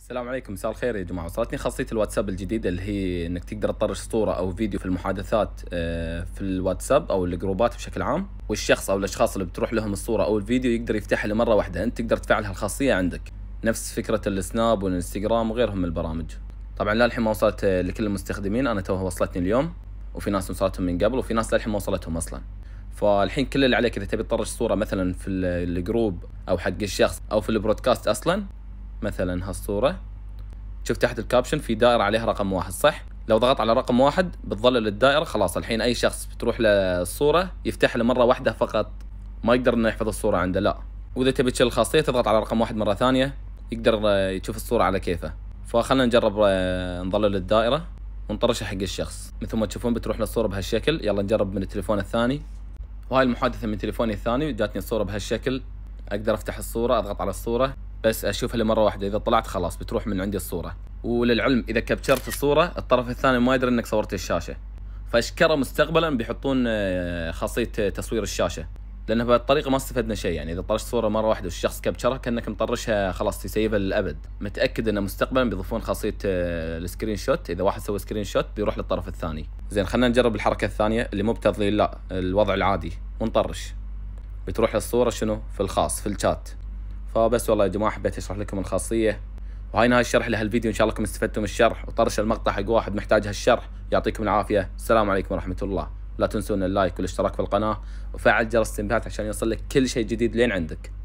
السلام عليكم مساء الخير يا جماعه وصلتني خاصيه الواتساب الجديده اللي هي انك تقدر تطرش صوره او فيديو في المحادثات آه، في الواتساب او الجروبات بشكل عام والشخص او الاشخاص اللي بتروح لهم الصوره او الفيديو يقدر يفتحها لمره واحده انت تقدر تفعل هالخاصيه عندك نفس فكره السناب والانستغرام وغيرهم من البرامج طبعا للحين ما وصلت آه، لكل المستخدمين انا توها وصلتني اليوم وفي ناس وصلتهم من قبل وفي ناس للحين ما وصلتهم اصلا فالحين كل اللي عليك اذا تبي تطرش صوره مثلا في الجروب او حق الشخص او في البرودكاست اصلا مثلا هالصورة شوف تحت الكابشن في دائرة عليها رقم واحد صح؟ لو ضغط على رقم واحد بتظلل الدائرة خلاص الحين أي شخص بتروح للصورة يفتح له مرة واحدة فقط ما يقدر إنه يحفظ الصورة عنده لا وإذا تبي تشيل الخاصية تضغط على رقم واحد مرة ثانية يقدر يشوف الصورة على كيفه فخلنا نجرب آه، نظلل الدائرة ونطرشها حق الشخص مثل ما تشوفون بتروح للصورة بهالشكل يلا نجرب من التليفون الثاني وهاي المحادثة من تليفوني الثاني جاتني الصورة بهالشكل أقدر أفتح الصورة أضغط على الصورة بس اشوفها لمره واحده اذا طلعت خلاص بتروح من عندي الصوره وللعلم اذا كبتشرت الصوره الطرف الثاني ما يدري انك صورت الشاشه فاشكره مستقبلا بيحطون آه، خاصيه تصوير الشاشه لان بهالطريقه ما استفدنا شيء يعني اذا طرشت صوره مره واحده والشخص كبشرها كانك مطرشها خلاص تسيبها للابد متاكد انه مستقبلا بيضيفون خاصيه آه، السكرين شوت اذا واحد سوى سكرين شوت بيروح للطرف الثاني زين خلينا نجرب الحركه الثانيه اللي مو بتضليل لا الوضع العادي ونطرش بتروح للصوره شنو في الخاص في الشات فبس والله يا جماعه حبيت اشرح لكم الخاصيه وهاي نهايه الشرح لهالفيديو ان شاء الله لكم استفدتم من الشرح وطرش المقطع حق واحد محتاج هالشرح يعطيكم العافيه السلام عليكم ورحمه الله لا تنسون اللايك والاشتراك في القناه وفعل جرس التنبيهات عشان يوصلك كل شيء جديد لين عندك